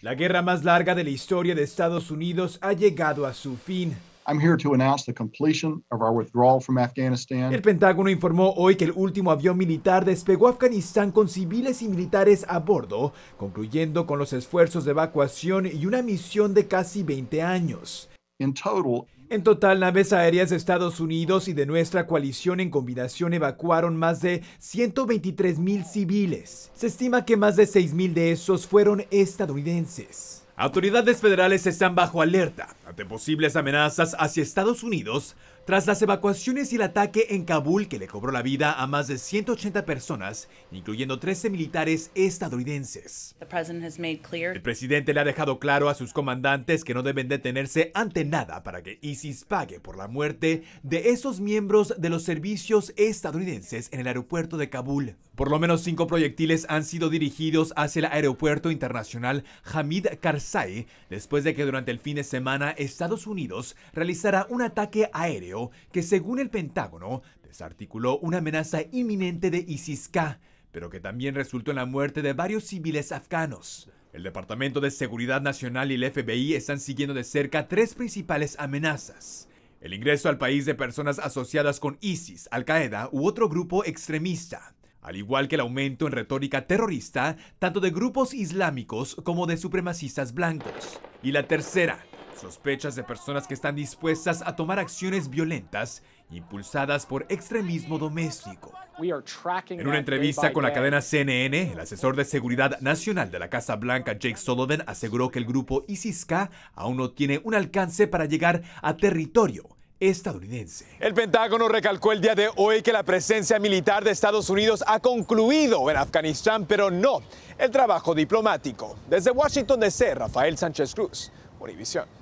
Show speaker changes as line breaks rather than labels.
La guerra más larga de la historia de Estados Unidos ha llegado a su fin. El Pentágono informó hoy que el último avión militar despegó a Afganistán con civiles y militares a bordo, concluyendo con los esfuerzos de evacuación y una misión de casi 20 años. En total, en total, naves aéreas de Estados Unidos y de nuestra coalición en combinación evacuaron más de 123 mil civiles. Se estima que más de 6 mil de esos fueron estadounidenses. Autoridades federales están bajo alerta posibles amenazas hacia Estados Unidos tras las evacuaciones y el ataque en Kabul que le cobró la vida a más de 180 personas, incluyendo 13 militares estadounidenses. El presidente le ha dejado claro a sus comandantes que no deben detenerse ante nada para que ISIS pague por la muerte de esos miembros de los servicios estadounidenses en el aeropuerto de Kabul. Por lo menos cinco proyectiles han sido dirigidos hacia el aeropuerto internacional Hamid Karzai después de que durante el fin de semana Estados Unidos realizará un ataque aéreo que, según el Pentágono, desarticuló una amenaza inminente de ISIS-K, pero que también resultó en la muerte de varios civiles afganos. El Departamento de Seguridad Nacional y el FBI están siguiendo de cerca tres principales amenazas. El ingreso al país de personas asociadas con ISIS, Al-Qaeda u otro grupo extremista, al igual que el aumento en retórica terrorista tanto de grupos islámicos como de supremacistas blancos. Y la tercera, Sospechas de personas que están dispuestas a tomar acciones violentas impulsadas por extremismo doméstico. En una entrevista con la cadena CNN, el asesor de seguridad nacional de la Casa Blanca, Jake Sullivan, aseguró que el grupo ISIS-K aún no tiene un alcance para llegar a territorio estadounidense. El Pentágono recalcó el día de hoy que la presencia militar de Estados Unidos ha concluido en Afganistán, pero no el trabajo diplomático. Desde Washington DC, Rafael Sánchez Cruz, Univisión.